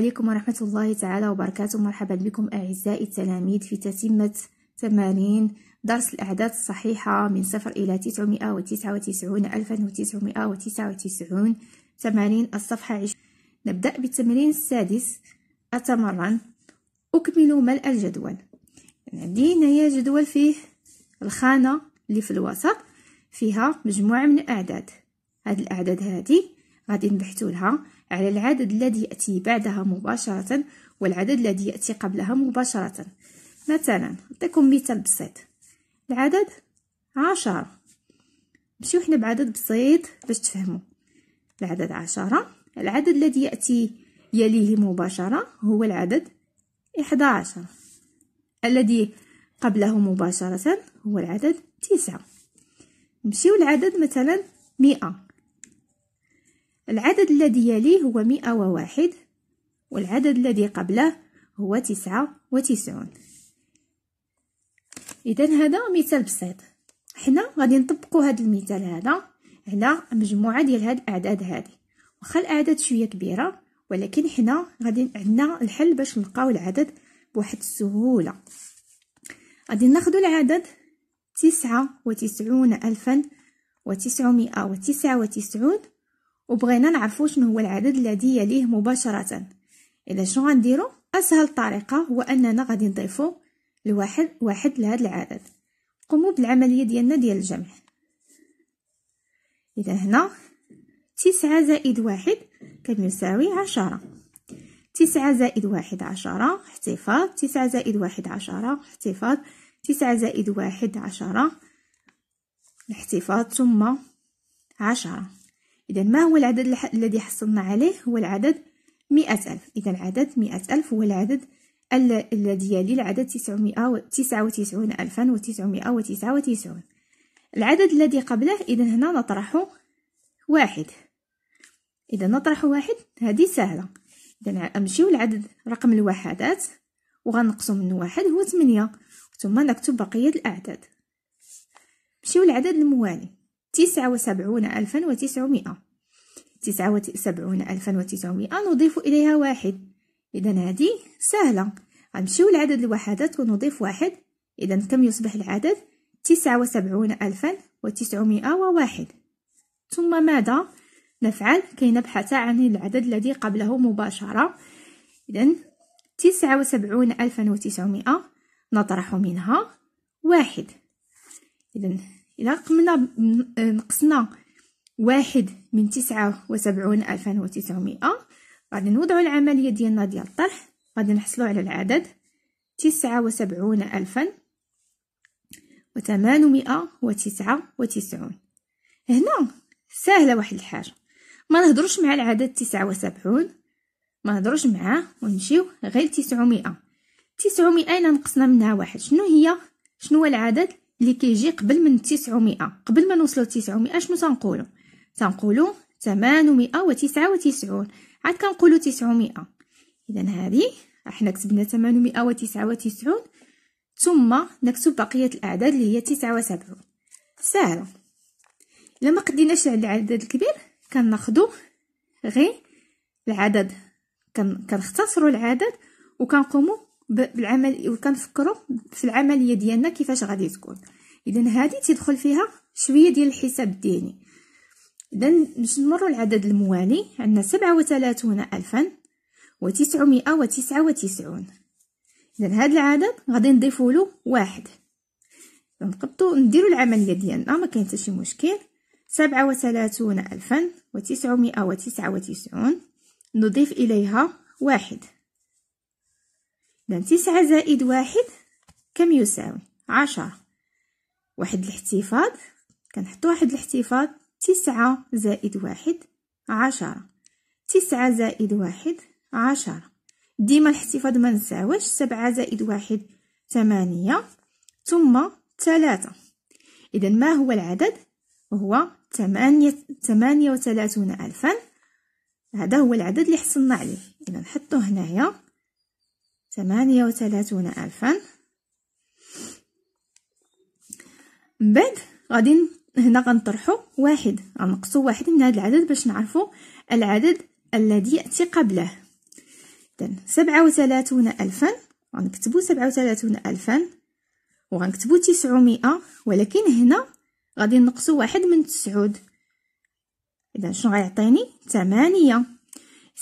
عليكم ورحمة الله تعالى وبركاته مرحبا بكم أعزائي التلاميذ في تتمة تمارين درس الأعداد الصحيحة من صفر إلى تسعمائة وتسعة وتسعون ألفا وتسعمائة وتسعة وتسعون تمارين الصفحة عشرين نبدأ بالتمرين السادس أتمرن أكمل ملء الجدول عندي هنايا جدول فيه الخانة اللي في الوسط فيها مجموعة من الأعداد هاد الأعداد هادي غادي نبحتولها لها على العدد الذي يأتي بعدها مباشرة والعدد الذي يأتي قبلها مباشرة مثلا نعطيكم مثال بسيط العدد عشرة نمشيو حنا بعدد بسيط باش تفهموا العدد عشرة العدد الذي يأتي يليه مباشرة هو العدد إحدى عشر الذي قبله مباشرة هو العدد تسعة نمشيو العدد مثلا مئة العدد الذي يليه هو مئة وواحد والعدد الذي قبله هو تسعة وتسعون إذا هذا مثال بسيط حنا غادي نطبقوا هذا المثال هذا على مجموعة ديال هاد الأعداد هذه واخا الأعداد شوية كبيرة ولكن حنا غادي عندنا الحل باش نلقاو العدد بواحد السهولة غادي ناخدو العدد تسعة وتسعون ألفا وتسعمائة وتسعة وتسعون وبغينا نعرفو شنو هو العدد الذي يليه مباشرة إذا شنو غنديرو أسهل طريقة هو أننا غادي نضيفو الواحد واحد لهذا العدد نقومو بالعملية ديالنا ديال الجمع إذا هنا تسعة زائد واحد كم يساوي عشرة تسعة زائد واحد عشرة احتفاظ تسعة زائد واحد عشرة احتفاظ تسعة زائد واحد عشرة احتفاظ ثم عشرة إذا ما هو العدد الذي حصلنا عليه هو العدد مئة ألف إذا العدد مئة ألف هو العدد الذي يلي العدد وتسعة وتسعون ألفا وتسعمائة وتسعة وتسعون العدد الذي قبله إذا هنا نطرح واحد إذا نطرح واحد هذه سهلة إذا أمشي لعدد رقم الوحدات وغنقصو من واحد هو ثمانية ثم نكتب بقية الأعداد نمشيو للعدد الموالي تسعة وسبعون ألفا وتسعمائة تسعة وسبعون ألفا وتسعمائة نضيف إليها واحد إذا هذه سهلة غنمشيو لعدد الوحدات ونضيف واحد إذا كم يصبح العدد تسعة وسبعون ألفا وتسعمائة وواحد ثم ماذا نفعل كي نبحث عن العدد الذي قبله مباشرة إذا تسعة وسبعون ألفا وتسعمائة نطرح منها واحد إذا الى قمنا آه، نقصنا واحد من تسعة وسبعون ألفا وتسعمائة غادي نوضعو العملية ديالنا ديال الطرح غادي نحصلو على العدد تسعة وسبعون ألفا وثمانمائة وتسعة وتسعون هنا ساهلة واحد الحاجة ما نهضروش مع العدد تسعة وسبعون ما نهضروش معاه ونمشيو غير تسعمائة تسعمائة إلا نقصنا منها واحد شنو هي شنو هو العدد اللي كيجي قبل من 900 قبل ما نوصلوا 900 شنو تنقولوا تنقولوا 899 عاد كنقولوا 900 اذا هذه احنا كتبنا 899 ثم نكتب بقيه الاعداد اللي هي 79 سهله لما قديناش العدد الكبير كناخذوا غير العدد كنختصروا العدد وكنقوموا بالعمل وكنفكروا في العمليه ديالنا كيفاش غادي تكون اذا هذه تيدخل فيها شويه ديال الحساب الديني اذا باش نمروا العدد الموالي عندنا 37 الفا وتسعمائة وتسعة وتسعون إذا هذا العدد غادي نضيفوا له واحد نقطو نديروا العملية ديالنا ما كاين حتى شي مشكل سبعة وثلاثون ألفا وتسعون نضيف إليها واحد إذا تسعة زائد واحد كم يساوي عشرة واحد الاحتفاظ كنحطو واحد الاحتفاظ تسعة زائد واحد عشرة تسعة زائد واحد عشرة ديما الاحتفاظ ما نساوش سبعة زائد واحد ثمانية ثم ثلاثة إذا ما هو العدد هو ثمانية ثمانية وثلاثون ألفا هذا هو العدد اللي حصلنا عليه إذا نحطو هنايا ثمانية وثلاثون ألفا بعد غادي هنا غنطرحو واحد غنقصو واحد من هاد العدد باش نعرفو العدد الذي يأتي قبله إذن سبعة وثلاثون ألفا غنكتبو سبعة وثلاثون ألفا وغنكتبو تسعمائة ولكن هنا غادي نقصو واحد من تسعود إذا شنو غيعطيني ثمانية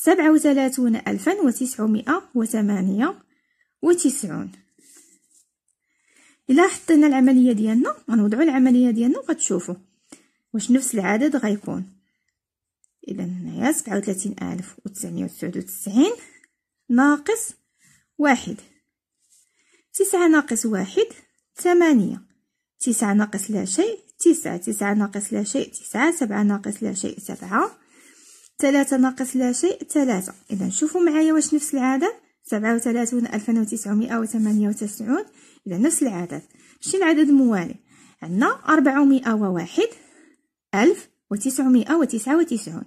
سبعة وثلاثون ألفا وتسعمائة وثمانية وتسعون إلا حطينا العملية ديالنا غنوضعو العملية ديالنا وغتشوفو واش نفس العدد غيكون إذا هنايا سبعة وثلاثين ألف وتسعمية وتسعود وتسعين ناقص واحد تسعة ناقص واحد ثمانية تسعة ناقص لا شيء تسعة تسعة ناقص لا شيء تسعة سبعة ناقص لا شيء سبعة ثلاثة ناقص لا شيء ثلاثة إذا شوفوا معايا واش نفس العدد سبعة وثلاثون ألفا وتسعمائة وثمانية وتسعون إذا نفس العدد ماشي العدد موالي عندنا أربعمائة وواحد ألف وتسعمائة وتسعة وتسعون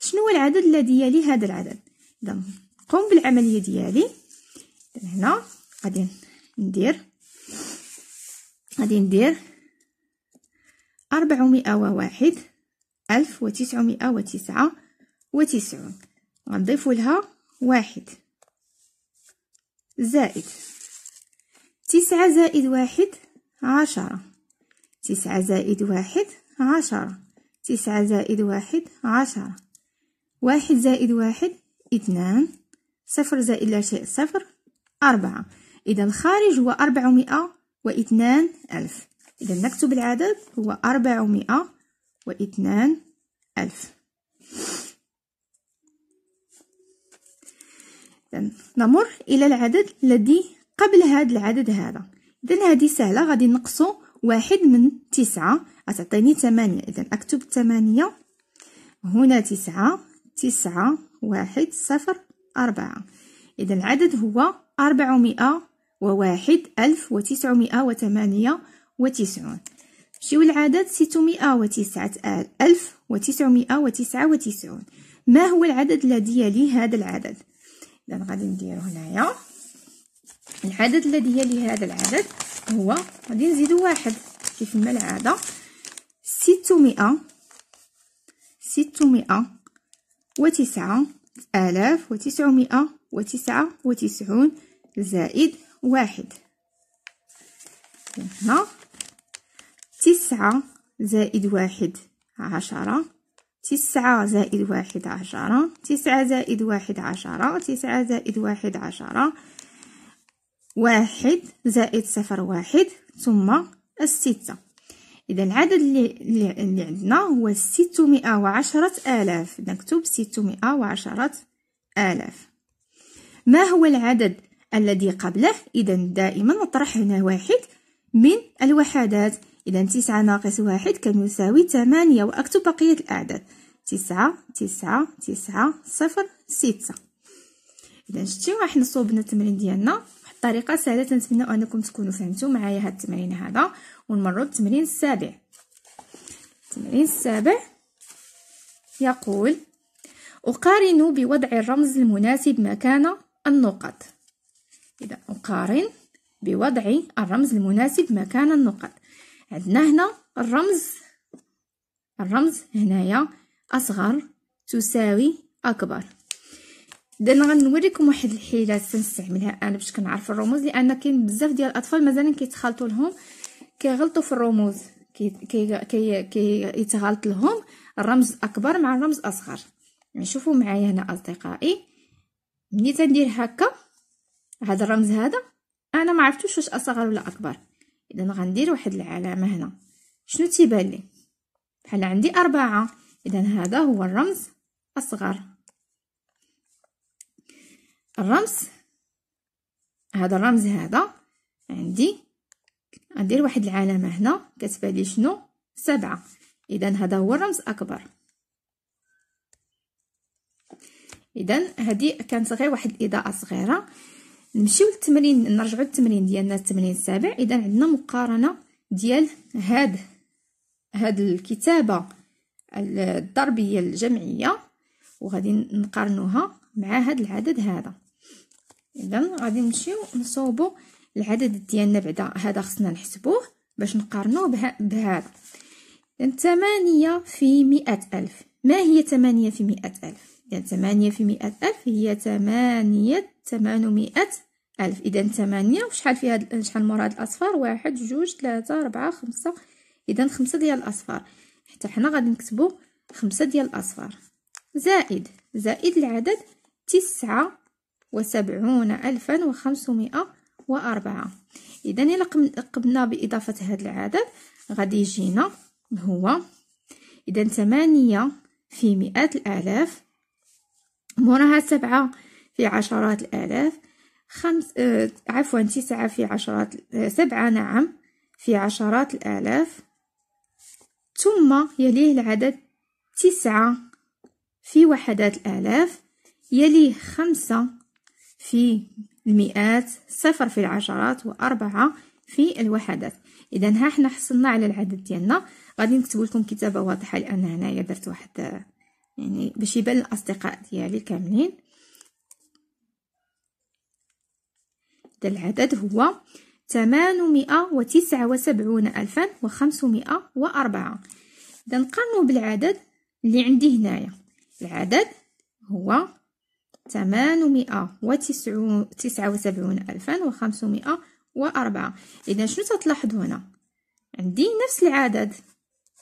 شنو هو العدد الذي يلي هذا العدد إذا نقوم بالعملية ديالي إذا هنا غادي ندير غادي ندير أربعمائة وواحد ألف وتسعمائة وتسعة وتسعون غنضيف لها واحد زائد تسعة زائد واحد عشرة تسعة زائد واحد عشرة تسعة زائد واحد عشرة واحد زائد واحد اثنان صفر زائد لا شيء صفر أربعة إذا الخارج هو أربعمائة واثنان ألف إذا نكتب العدد هو أربعمائة واثنان ألف نمر إلى العدد الذي قبل هذا العدد هذا إذا هذه سهلة غادي نقصو واحد من تسعة أتعطيني ثمانية إذا أكتب ثمانية هنا تسعة تسعة واحد صفر أربعة إذا العدد هو أربعمائة وواحد ألف وتسعمائة وثمانية وتسعون شو العدد ستمائة وتسعة ألف وتسعمائة وتسعة وتسعون ما هو العدد الذي يلي هذا العدد اذا غادي نديرو هنايا العدد الذي يلي هذا العدد هو غادي نزيدو واحد كيف ما العاده 600 600 وتسعة آلاف وتسعمائة وتسعة وتسعون زائد واحد هنا تسعة زائد واحد عشرة تسعة زائد واحد عشرة تسعة زائد واحد عشرة تسعة زائد واحد عشرة واحد زائد صفر واحد ثم الستة إذا العدد اللي, اللي عندنا هو ستمائة وعشرة آلاف نكتب ستمائة وعشرة آلاف ما هو العدد الذي قبله إذا دائما نطرح هنا واحد من الوحدات إذا تسعة ناقص واحد كم يساوي ثمانية وأكتب بقية الأعداد تسعة تسعة تسعة صفر ستة إذا شتي راح نصوبنا التمرين ديالنا بواحد الطريقة سهلة تنتمنى أنكم تكونوا فهمتوا معايا هاد التمرين هذا ونمرو التمرين السابع التمرين السابع يقول أقارن بوضع الرمز المناسب مكان النقط إذا أقارن بوضع الرمز المناسب مكان النقط عندنا هنا الرمز الرمز هنايا اصغر تساوي اكبر اذا غنوريكم واحد الحيله تنستعملها انا باش كنعرف الرموز لان كاين بزاف ديال الاطفال مازال كيتخلطوا لهم كيغلطوا في الرموز كي كي كي كي لهم الرمز اكبر مع الرمز اصغر نشوفوا يعني معايا هنا اصدقائي ملي تندير هكا هذا الرمز هذا انا ما عرفتوش واش اصغر ولا اكبر اذا غندير واحد العلامه هنا شنو تيبان لي بحال عندي أربعة اذا هذا هو الرمز اصغر الرمز هذا الرمز هذا عندي غندير واحد العلامه هنا كتبان لي شنو سبعة اذا هذا هو الرمز اكبر اذا هذه كانت غير واحد الاضاءه صغيره نمشيو للتمرين نرجعو للتمرين ديالنا التمرين السابع اذا عندنا مقارنه ديال هاد هاد الكتابه الضربيه الجمعيه وغادي نقارنوها مع هاد العدد هذا اذا غادي نمشيو نصوبو العدد ديالنا بعدا هذا خصنا نحسبوه باش نقارنوه بها بهذا ثمانية في مئة ألف ما هي ثمانية في مئة ألف يعني ثمانية في مئة ألف هي ثمانية 800 ألف إذا ثمانية وشحال في هاد شحال مورا هاد الأصفار واحد جوج ثلاثة أربعة خمسة إذا خمسة ديال الأصفار حتى حنا غادي نكتبو خمسة ديال الأصفار زائد زائد العدد تسعة وسبعون ألفا وخمسمائة وأربعة إذا إلا قمنا بإضافة هاد العدد غادي يجينا هو إذا ثمانية في مئة الآلاف موراها سبعة في عشرات الآلاف خمس آه عفوا تسعة في عشرات آه، سبعة نعم في عشرات الآلاف ثم يليه العدد تسعة في وحدات الآلاف يليه خمسة في المئات صفر في العشرات وأربعة في الوحدات إذا ها حنا حصلنا على العدد ديالنا غادي نكتب لكم كتابة واضحة لأن هنايا درت واحد آه، يعني باش يبان الأصدقاء ديالي كاملين العدد هو 879504 إذا نقارنوا بالعدد اللي عندي هنايا العدد هو 879504 إذا شنو تلاحظوا هنا عندي نفس العدد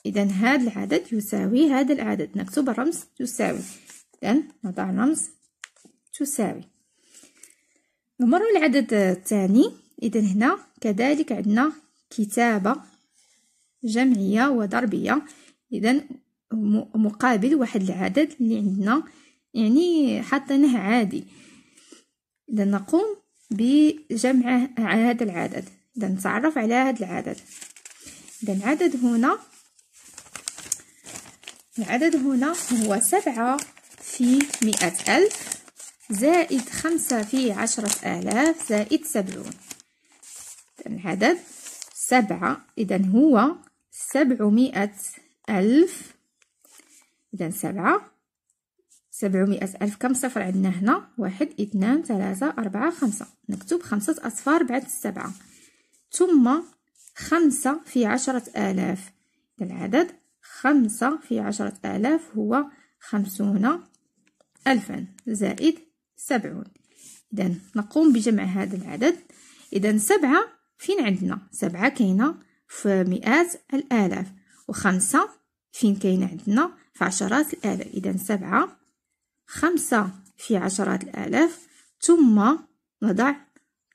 إذا هذا العدد يساوي هذا العدد نكتب الرمز تساوي إذا نضع رمز تساوي نمروا العدد الثاني اذا هنا كذلك عندنا كتابه جمعيه وضربيه اذا مقابل واحد العدد اللي عندنا يعني حطيناه عادي اذا نقوم بجمع هذا العدد اذا نتعرف على هذا العدد اذا العدد هنا العدد هنا هو سبعة في مئة ألف زائد خمسة في عشرة آلاف زائد سبعون العدد سبعة إذا هو سبعمائة ألف إذا سبعة سبعمائة ألف كم صفر عندنا هنا واحد اثنان ثلاثة أربعة خمسة نكتب خمسة أصفار بعد السبعة ثم خمسة في عشرة آلاف العدد خمسة في عشرة آلاف هو خمسون ألفا زائد سبعون إذا نقوم بجمع هذا العدد إذا سبعة فين عندنا سبعة كاينة في مئات الآلاف وخمسة فين كاينة عندنا في عشرات الآلاف إذا سبعة خمسة في عشرات الآلاف ثم نضع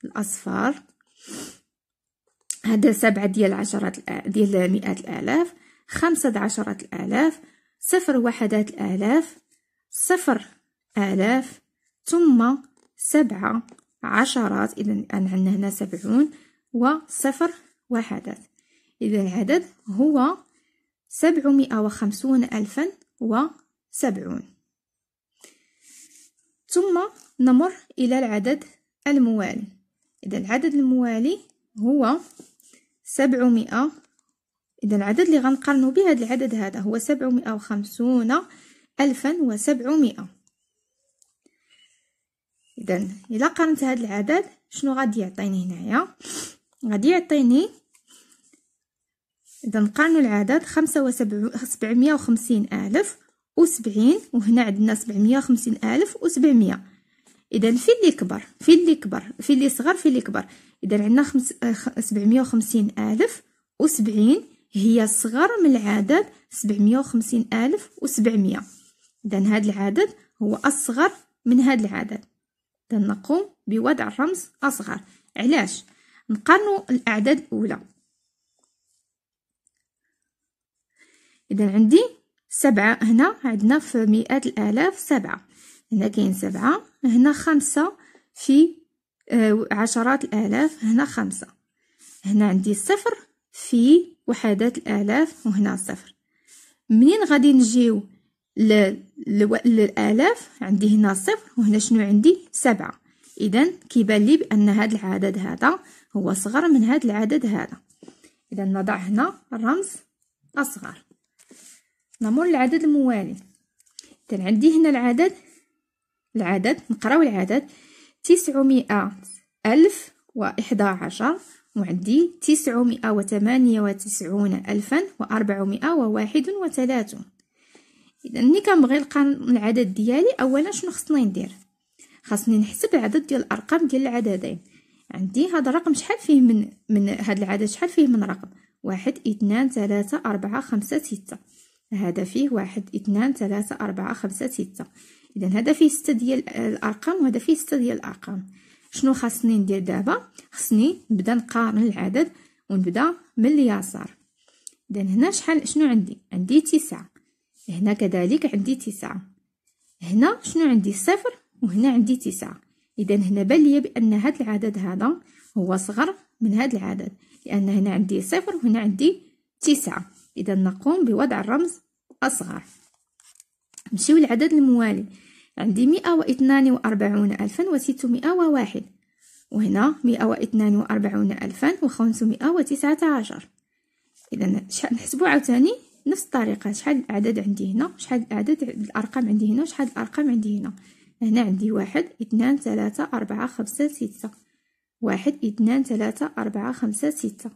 الأصفار هذا سبعة ديال عشرات ديال مئات الآلاف خمسة عشرات الآلاف صفر وحدات الآلاف صفر آلاف ثم سبعة عشرات إذا عندنا هنا سبعون وصفر وحدات إذا العدد هو سبعمائة وخمسون ألفا وسبعون ثم نمر إلى العدد الموالي إذا العدد الموالي هو سبعمائة إذا العدد اللي غنقارنو به هذا العدد هذا هو سبعمائة وخمسون ألفا وسبعمائة اذا الا قارنت هذا العدد شنو غادي يعطيني هنايا غادي يعطيني اذا نقارنوا العدد خمسة وسبع سبعمية وخمسين الف وسبعين وهنا عندنا سبعمية وخمسين الف وسبعمية اذا في اللي كبر في اللي كبر في اللي صغر في اللي كبر اذا عندنا خمس آه، سبعمية وخمسين الف وسبعين هي صغر من العدد سبعمية وخمسين الف وسبعمية اذا هاد العدد هو اصغر من هاد العدد نقوم بوضع الرمز أصغر علاش نقارنوا الأعداد الأولى إذا عندي سبعة هنا عندنا في مئات الآلاف سبعة هنا كاين سبعة هنا خمسة في آه، عشرات الآلاف هنا خمسة هنا عندي صفر في وحدات الآلاف وهنا صفر منين غادي نجيو للآلاف عندي هنا صفر وهنا شنو عندي سبعة إذا كيبان لي بأن هذا العدد هذا هو صغر من هذا العدد هذا إذا نضع هنا الرمز أصغر نمر للعدد الموالي إذا عندي هنا العدد العدد نقراو العدد تسعمائة ألف وإحدى عشر وعندي تسعمائة وثمانية وتسعون ألفا وأربعمائة وواحد وثلاثون اذا ملي كنبغي نلقى العدد ديالي اولا شنو خصني ندير خاصني نحسب العدد ديال الارقام ديال العددين عندي هذا الرقم شحال فيه من من هذا العدد شحال فيه من رقم واحد اثنان ثلاثة أربعة خمسة ستة هذا فيه واحد اثنان ثلاثة أربعة خمسة ستة إذا هذا فيه ستة ديال الأرقام وهذا فيه ستة ديال الأرقام شنو خاصني ندير دابا خصني نبدا نقارن العدد ونبدا من اليسار إذا هنا شحال شنو عندي عندي تسعة هنا كذلك عندي تسعة هنا شنو عندي صفر وهنا عندي تسعة اذا هنا بان ليا بان هاد العدد هذا هو صغر من هاد العدد لان هنا عندي صفر وهنا عندي تسعة اذا نقوم بوضع الرمز اصغر نمشيو للعدد الموالي عندي مئة واثنان وأربعون ألفا وستمائة وواحد وهنا مئة واثنان وأربعون ألفا وخمسمائة وتسعة عشر إذا نحسبو عاوتاني نفس الطريقه شحال العدد عندي هنا شحال العدد الارقام عندي هنا شحال الارقام عندي هنا هنا عندي واحد اثنان ثلاثة أربعة خمسة ستة واحد اثنان ثلاثة أربعة خمسة ستة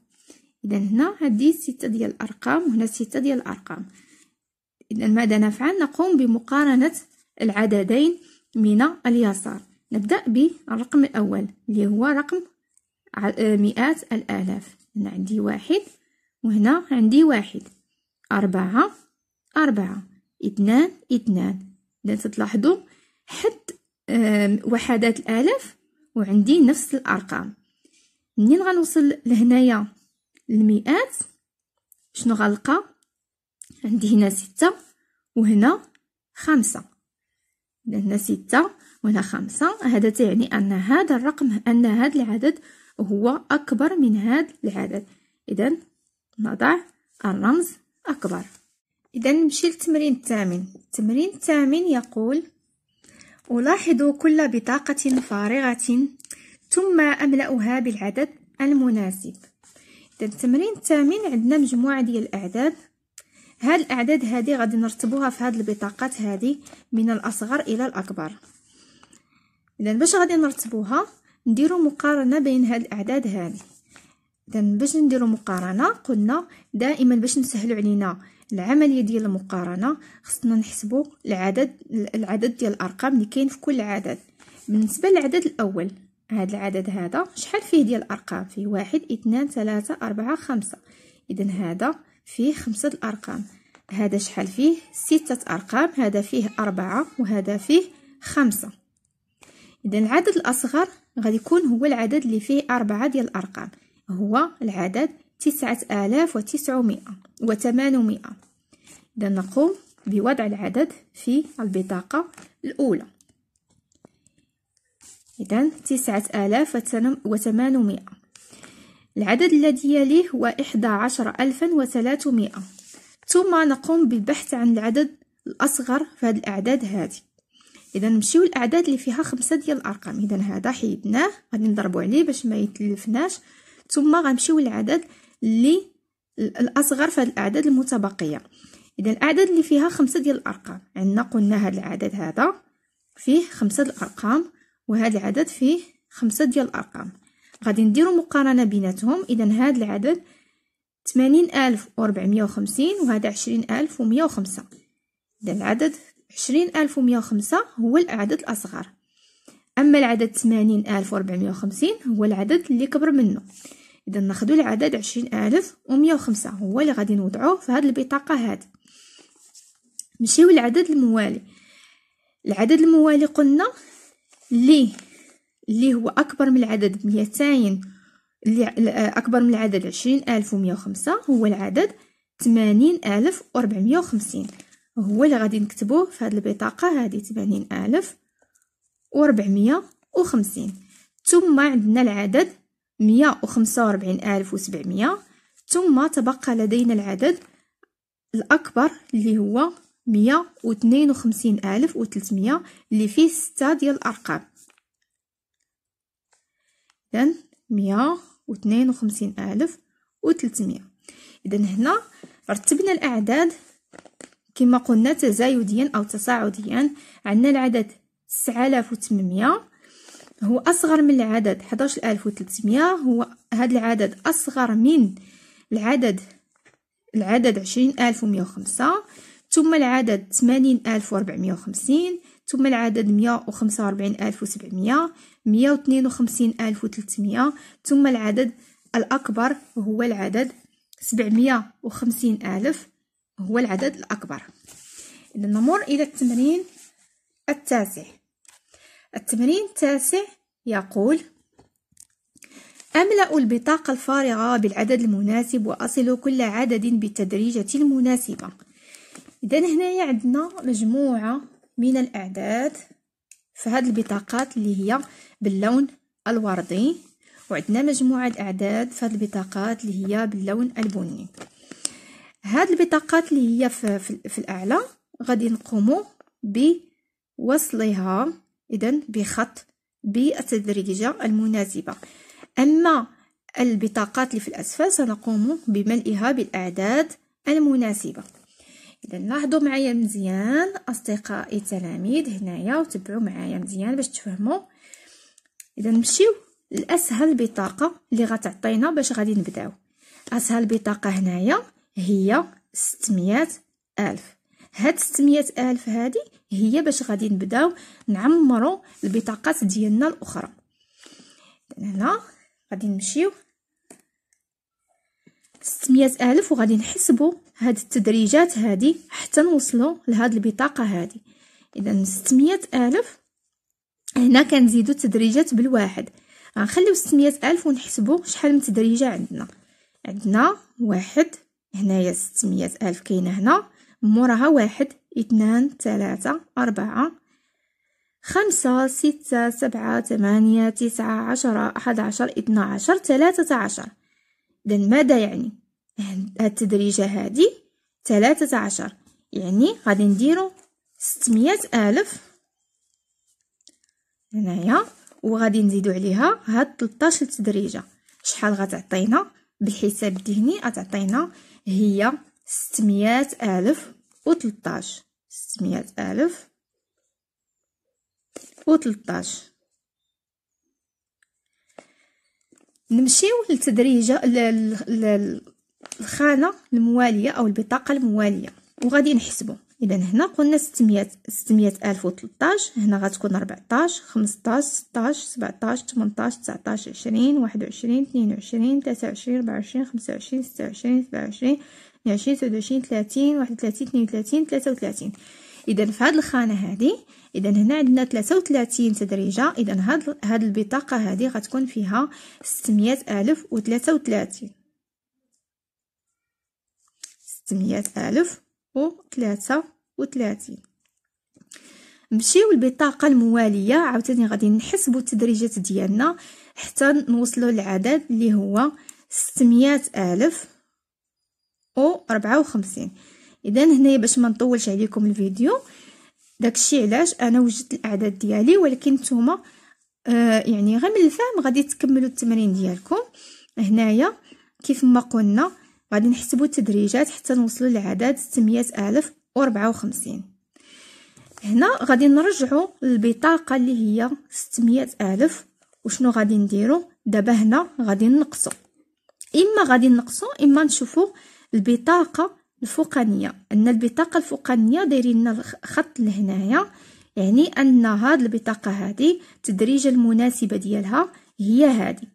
إذا هنا عندي ستة ديال الأرقام وهنا ستة ديال الأرقام إذا ماذا نفعل نقوم بمقارنة العددين من اليسار نبدأ بالرقم الأول اللي هو رقم مئات الآلاف هنا عندي واحد وهنا عندي واحد أربعة أربعة اثنان اثنان إذا تلاحظوا حد وحدات الآلاف وعندي نفس الأرقام منين غنوصل لهنايا المئات شنو غنلقى عندي هنا ستة وهنا خمسة هنا ستة وهنا خمسة هذا تعني أن هذا الرقم أن هذا العدد هو أكبر من هذا العدد إذا نضع الرمز أكبر إذا نمشي للتمرين الثامن التمرين الثامن يقول ألاحظ كل بطاقة فارغة ثم أملأها بالعدد المناسب إذا التمرين الثامن عندنا مجموعة ديال الأعداد هاد الأعداد هذه غادي نرتبوها في هاد البطاقات هذه من الأصغر إلى الأكبر إذا باش غادي نرتبوها نديرو مقارنة بين هاد الأعداد هذه اذا باش نديرو مقارنه قلنا دائما باش نسهلو علينا العمليه ديال المقارنه خصنا نحسبو العدد العدد ديال الارقام اللي كاين في كل عدد بالنسبه للعدد الاول هاد العدد هذا شحال فيه ديال الارقام فيه واحد اثنان ثلاثة أربعة خمسة اذا هذا فيه خمسة الارقام هذا شحال فيه ستة ارقام هذا فيه أربعة وهذا فيه خمسة اذا العدد الاصغر غادي يكون هو العدد اللي فيه أربعة ديال الارقام هو العدد تسعة آلاف وتسعمائة وثمانمائة إذا نقوم بوضع العدد في البطاقة الأولى إذا تسعة آلاف وثمانمائة العدد الذي يليه هو إحدى عشر ألفا وثلاثمائة ثم نقوم بالبحث عن العدد الأصغر في هذه الأعداد هذه إذا نمشيو الأعداد اللي فيها خمسة ديال الأرقام إذا هذا حيدناه غادي نضربو عليه باش ما يتلفناش ثم غنمشيو للعدد اللي الاصغر في الاعداد المتبقيه اذا الاعداد اللي فيها خمسه ديال الارقام عندنا قلنا هاد العدد هذا فيه خمسه الارقام وهذا العدد فيه خمسه ديال الارقام غادي نديرو مقارنه بيناتهم اذا هاد العدد 80450 وهذا 20105 اذا العدد 20105 هو العدد الاصغر اما العدد 80450 هو العدد اللي كبر منه إذا ناخدو العدد عشرين ألف ومية وخمسة هو اللي غادي نوضعوه في هذه البطاقة هذه نمشيو للعدد الموالي العدد الموالي قلنا لي اللي هو أكبر من العدد 200 اللي آه، أكبر من العدد عشرين ألف ومية وخمسة هو العدد 80450 ألف وربعمية وخمسين هو اللي غادي نكتبوه في هذه البطاقة هذه ثمانين ألف وربعمية وخمسين ثم عندنا العدد 145700 ثم تبقى لدينا العدد الأكبر اللي هو 152300 اللي فيه ستة ديال الأرقام إذن 152300 إذن هنا رتبنا الأعداد كما قلنا تزايديا أو تصاعديا عندنا العدد 9800 هو أصغر من العدد 11300 هو هذا العدد أصغر من العدد العدد 20105 ثم العدد 80450 ثم العدد 145700 152300 ثم العدد الأكبر هو العدد 750000 هو العدد الأكبر إذا نمر إلى التمرين التاسع التمرين التاسع يقول أملأ البطاقة الفارغة بالعدد المناسب وأصل كل عدد بالتدريجة المناسبة إذا هنا عندنا مجموعة من الأعداد في هذه البطاقات اللي هي باللون الوردي وعندنا مجموعة أعداد في هذه البطاقات اللي هي باللون البني هذه البطاقات اللي هي في, في, في الأعلى غادي نقوم بوصلها إذا بخط بالتدريجة المناسبة أما البطاقات اللي في الأسفل سنقوم بملئها بالأعداد المناسبة إذا لاحظوا معايا مزيان أصدقائي التلاميذ هنايا وتبعوا معايا مزيان باش تفهموا إذا نمشيو لأسهل بطاقة اللي غتعطينا باش غادي نبداو أسهل بطاقة هنايا هي 600 ألف هاد 600 الف هادي هي باش غادي نبداو نعمرو البطاقات ديالنا الاخرى هنا غادي نمشيو 600 الف وغادي نحسبو هاد التدريجات هادي حتى نوصلو لهاد البطاقه هادي اذا 600 الف هنا كنزيدو التدريجات بالواحد غنخليو 600 الف ونحسبو شحال من تدريجه عندنا عندنا واحد هنايا 600 الف كاينه هنا موراها واحد اثنان ثلاثة أربعة خمسة ستة سبعة ثمانية تسعة عشرة أحد عشر اثنى عشر ثلاثة عشر إذن ماذا يعني التدريجة هذه ثلاثة عشر يعني غادي نديرو ستمية ألف هنايا وغادي نزيدو عليها هاد 13 تدريجة شحال غتعطينا بالحساب الذهني غتعطينا هي ستمية ألف تلطاش ستمية ألف تلطاش نمشيو للتدريجة الخانة الموالية أو البطاقة الموالية وغادي نحسبو إذا هنا قلنا ستمية ستمية ألف تلطاش هنا غتكون ربعطاش خمسطاش ستاش سبعطاش تمنطاش تسعطاش عشرين واحد وعشرين تنين وعشرين تلاتة وعشرين ربعة وعشرين خمسة وعشرين ستة وعشرين سبعة وعشرين عشرين سود وعشرين ثلاثين واحد وثلاثين اثنين وثلاثين ثلاثة وثلاثين إذا في هاد الخانة هادي إذا هنا عندنا ثلاثة وثلاثين تدريجة إذا هاد هاد البطاقة هادي غتكون فيها ستمية ألف وثلاثة وثلاثين ستمية ألف وثلاثة وثلاثين نمشيو البطاقة المواليه عاوتاني غادي نحسبو التدريجات ديالنا حتى نوصلو للعدد اللي هو 600 الف أو ربعة وخمسين إذا هنايا باش ما نطولش عليكم الفيديو داكشي علاش أنا وجدت الأعداد ديالي ولكن نتوما آه يعني غير من الفهم غادي تكملوا التمرين ديالكم هنايا كيف ما قلنا غادي نحسبوا التدريجات حتى نوصلوا لعدد 600054 هنا غادي نرجعوا للبطاقه اللي هي 600000 وشنو غادي نديروا دابا هنا غادي نقصوا اما غادي نقصوا اما نشوفوا البطاقه الفوقانيه ان البطاقه الفوقانيه دايرين لنا الخط لهنايا يعني ان هاد البطاقه هذه التدريجه المناسبه ديالها هي هذه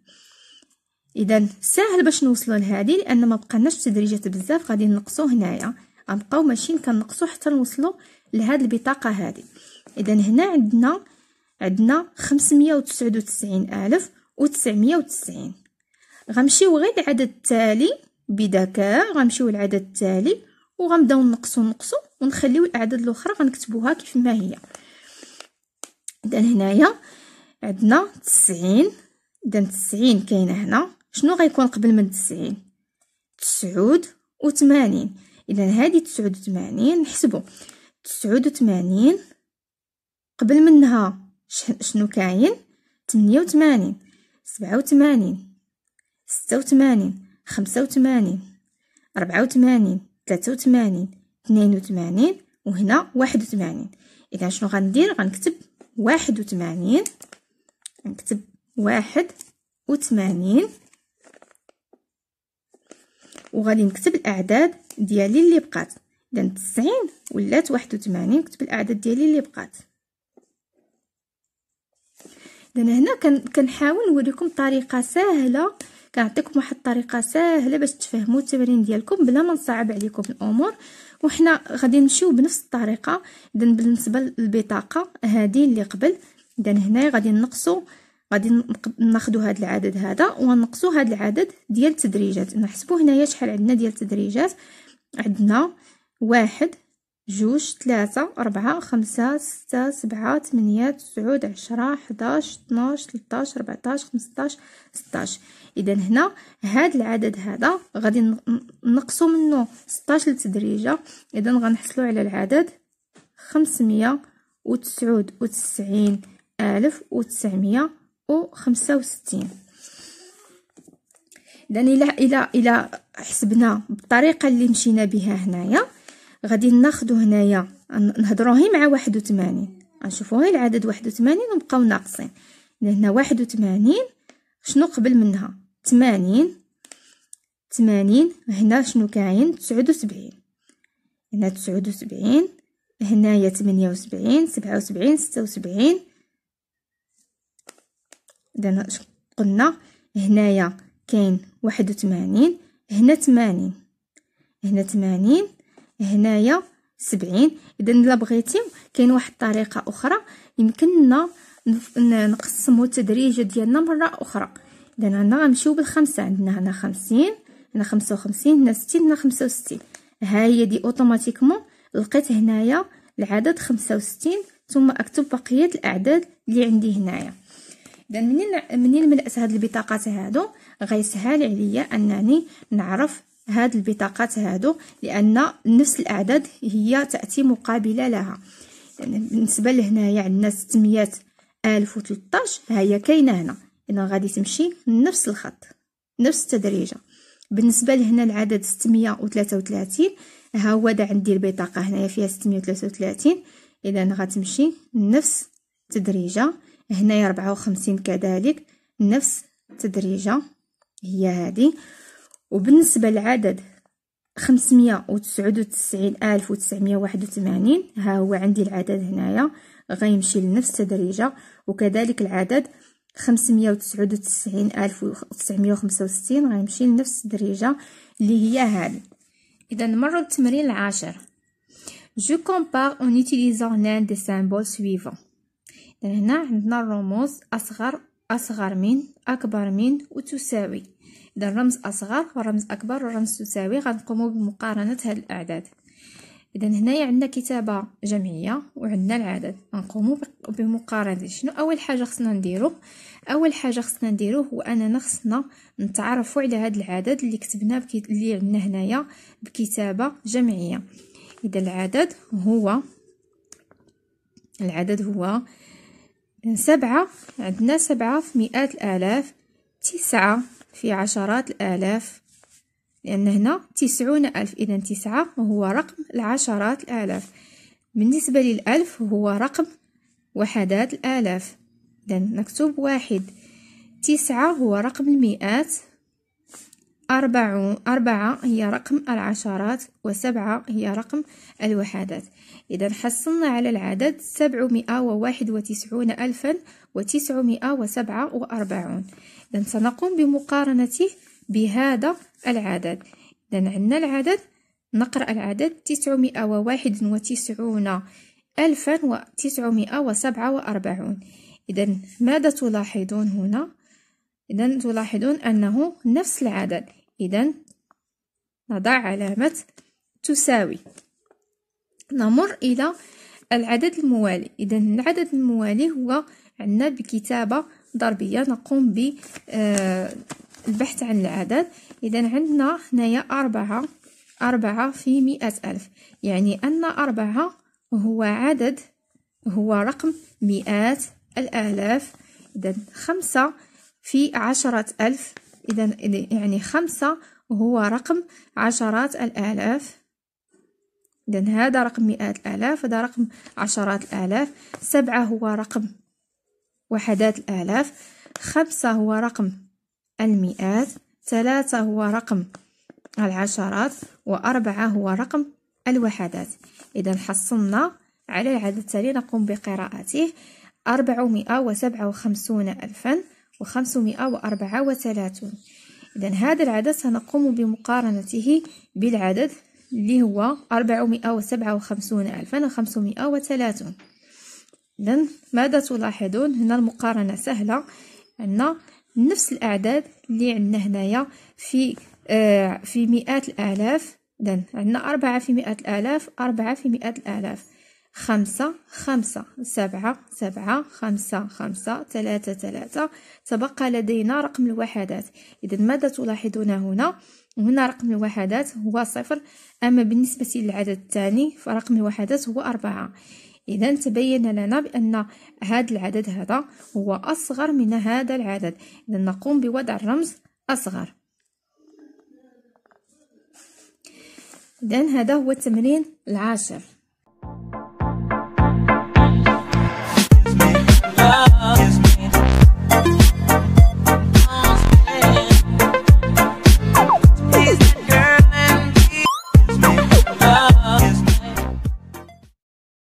اذا ساهل باش نوصلوا لهذه لان ما بقناش تدريجات بزاف غادي نقصوا هنايا غنبقاو ماشيين كنقصوا حتى نوصلوا لهاد البطاقه هذه اذا هنا عندنا عندنا 599 الف و 990 غنمشيو غير العدد التالي بذكاء غنمشيو للعدد التالي وغنبداو نقصو نقصو ونخليو الاعداد الاخرى غنكتبوها كيف ما هي اذا هنايا عندنا 90 اذا 90 كاينه هنا شنو غيكون قبل من 90 تسعود وثمانين اذا هذه 89 نحسبوا 89 قبل منها شنو كاين 88 87 86 خمسة وثمانين ربعة وثمانين ثلاثة وثمانين اثنين وثمانين وهنا واحد وثمانين إذا شنو غندير غنكتب واحد وثمانين غنكتب واحد وثمانين وغادي نكتب الأعداد ديالي اللي بقات إذا تسعين ولات واحد وثمانين نكتب الأعداد ديالي اللي بقات إذا هنا كنحاول نوريكم طريقة سهلة كنعطيكم واحد الطريقه ساهله باش تفهموا التمرين ديالكم بلا ما نصعب عليكم الامور وحنا غادي نمشيو بنفس الطريقه اذا بالنسبه للبطاقه هذه اللي قبل اذا هنا غادي نقصوا غادي ناخذوا هذا العدد هذا ونقصوا هذا العدد ديال التدريجات نحسبوا هنايا شحال عندنا ديال التدريجات عندنا واحد جوج ثلاثة أربعة خمسة ستة سبعة ثمانية تسعود عشرة حداش اثناش تلتاش ربعتاش خمسطاش ستاش اذا هنا هاد العدد هذا غادي نقصو منه 16 تدريجه اذا غنحصلو على العدد 599 ألف وتسعمية خمسة وستين إذن إلا إلا إلا حسبنا بالطريقة اللي مشينا بها هنايا غادي ناخدو هنايا نهضرو غي مع واحد وثمانين غنشوفو غي العدد واحد وثمانين ونبقاو ناقصين إذا هنا واحد وثمانين شنو قبل منها تمانين تمانين هنا شنو كاين تسعود وسبعين هنا تسعود وسبعين هنايا تمنية وسبعين سبعة وسبعين ستة وسبعين إذا قلنا هنايا كاين واحد وثمانين هنا تمانين هنا تمانين هنايا سبعين إذا إلا بغيتي كاين واحد الطريقة أخرى يمكننا نقسمو التدريج ديالنا مرة أخرى إذن هنا غنمشيو بالخمسة عندنا هنا خمسين هنا خمسة وخمسين هنا ستين هنا خمسة وستين ها هي دي أوتوماتيكمون لقيت هنايا العدد خمسة وستين ثم أكتب بقية الأعداد اللي عندي هنايا إذن منين منين ملأت هاد البطاقات هادو غيسهل عليا أنني نعرف هاد البطاقات هادو لأن نفس الأعداد هي تأتي مقابلة لها يعني بالنسبة لهنايا عندنا ستميات ألف وتلطاش ها هي كاينة هنا إذا غادي تمشي نفس الخط نفس التدريجة بالنسبة لهنا العدد 633 ها هو دا عندي البطاقة هنايا فيها 633 إذا غتمشي نفس التدريجة هنايا 54 كذلك نفس التدريجة هي هذه وبالنسبة للعدد 599981 ها هو عندي العدد هنايا غيمشي لنفس التدريجة وكذلك العدد خمسميه وتسعود وتسعين ألف وتسعميه وخمسة وستين غنمشي لنفس الدريجة اللي هي هادي إذا نمرو التمرين العاشر جو كومباغ اون utilisant لان دي سامبول سويفون إذا هنا عندنا الرموز أصغر أصغر من أكبر من وتساوي إذا الرمز أصغر ورمز أكبر ورمز تساوي غنقومو بمقارنة هاد الأعداد اذا هنايا عندنا كتابه جمعيه وعندنا العدد نقوم بمقارنه شنو اول حاجه خصنا نديرو اول حاجه خصنا نديرو هو اننا خصنا نتعرفوا على هذا العدد اللي كتبناه بكي... اللي عندنا هنايا بكتابه جمعيه اذا العدد هو العدد هو سبعة عندنا سبعة في مئات الآلاف تسعة في عشرات الآلاف لأن هنا تسعون ألف إذا تسعة هو رقم العشرات الآلاف بالنسبة للألف هو رقم وحدات الآلاف إذا نكتب واحد تسعة هو رقم المئات أربعة, أربعة هي رقم العشرات وسبعة هي رقم الوحدات إذا حصلنا على العدد سبعمائة وواحد وتسعون ألفا وتسعمائة وسبعة وأربعون إذا سنقوم بمقارنته بهذا العدد إذا عندنا العدد نقرأ العدد 991 وواحد وتسعون ألفا وتسعمائة وسبعة وأربعون إذا ماذا تلاحظون هنا؟ إذا تلاحظون أنه نفس العدد إذا نضع علامة تساوي نمر إلى العدد الموالي إذا العدد الموالي هو عندنا بكتابة ضربية نقوم ب آه، البحث عن العدد إذا عندنا هنايا أربعة أربعة في مئة ألف يعني أن أربعة هو عدد هو رقم مئات الآلاف إذا خمسة في عشرة ألف إذا يعني خمسة هو رقم عشرات الآلاف إذا هذا رقم مئات الآلاف هذا رقم عشرات الآلاف سبعة هو رقم وحدات الآلاف خمسة هو رقم المئات ثلاثة هو رقم العشرات وأربعة هو رقم الوحدات إذا حصلنا على العدد التالي نقوم بقراءته أربعمائة وسبعة وخمسون ألفا وخمسمائة وأربعة وثلاثون إذا هذا العدد سنقوم بمقارنته بالعدد اللي هو أربعمائة وسبعة وخمسون ألفا وخمسمائة وثلاثون إذا ماذا تلاحظون هنا المقارنة سهلة أن نفس الاعداد اللي عندنا هنايا في آه في مئات الالاف اذا عندنا أربعة في مئات الالاف أربعة في مئات الالاف خمسة خمسة سبعة سبعة خمسة خمسة ثلاثة ثلاثة تبقى لدينا رقم الوحدات إذا ماذا تلاحظون هنا هنا رقم الوحدات هو صفر أما بالنسبة للعدد الثاني فرقم الوحدات هو أربعة إذا تبين لنا بأن هذا العدد هذا هو أصغر من هذا العدد إذا نقوم بوضع الرمز أصغر إذا هذا هو التمرين العاشر